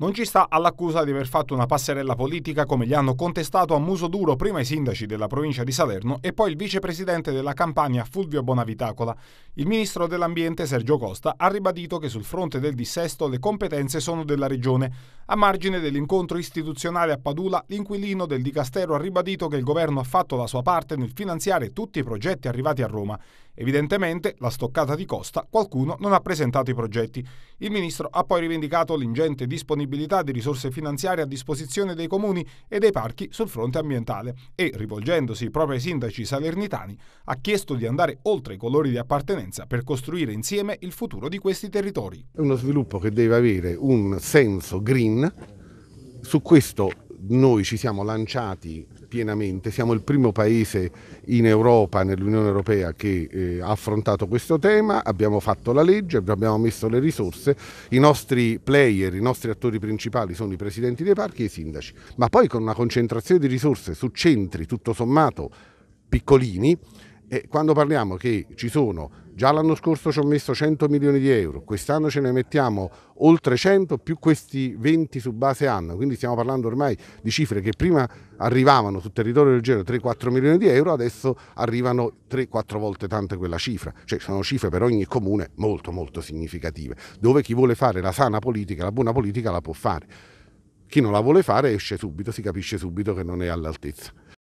non ci sta all'accusa di aver fatto una passerella politica come gli hanno contestato a muso duro prima i sindaci della provincia di Salerno e poi il vicepresidente della Campania Fulvio Bonavitacola. Il ministro dell'Ambiente Sergio Costa ha ribadito che sul fronte del dissesto le competenze sono della regione, a margine dell'incontro istituzionale a Padula, l'inquilino del Dicastero ha ribadito che il governo ha fatto la sua parte nel finanziare tutti i progetti arrivati a Roma. Evidentemente, la stoccata di costa, qualcuno non ha presentato i progetti. Il ministro ha poi rivendicato l'ingente disponibilità di risorse finanziarie a disposizione dei comuni e dei parchi sul fronte ambientale e, rivolgendosi proprio ai sindaci salernitani, ha chiesto di andare oltre i colori di appartenenza per costruire insieme il futuro di questi territori. È uno sviluppo che deve avere un senso green green, su questo noi ci siamo lanciati pienamente, siamo il primo paese in Europa, nell'Unione Europea, che eh, ha affrontato questo tema, abbiamo fatto la legge, abbiamo messo le risorse, i nostri player, i nostri attori principali sono i presidenti dei parchi e i sindaci, ma poi con una concentrazione di risorse su centri tutto sommato piccolini, eh, quando parliamo che ci sono Già l'anno scorso ci ho messo 100 milioni di euro, quest'anno ce ne mettiamo oltre 100 più questi 20 su base anno, quindi stiamo parlando ormai di cifre che prima arrivavano sul territorio del genere 3-4 milioni di euro, adesso arrivano 3-4 volte tanto quella cifra, cioè sono cifre per ogni comune molto molto significative, dove chi vuole fare la sana politica, la buona politica la può fare. Chi non la vuole fare esce subito, si capisce subito che non è all'altezza.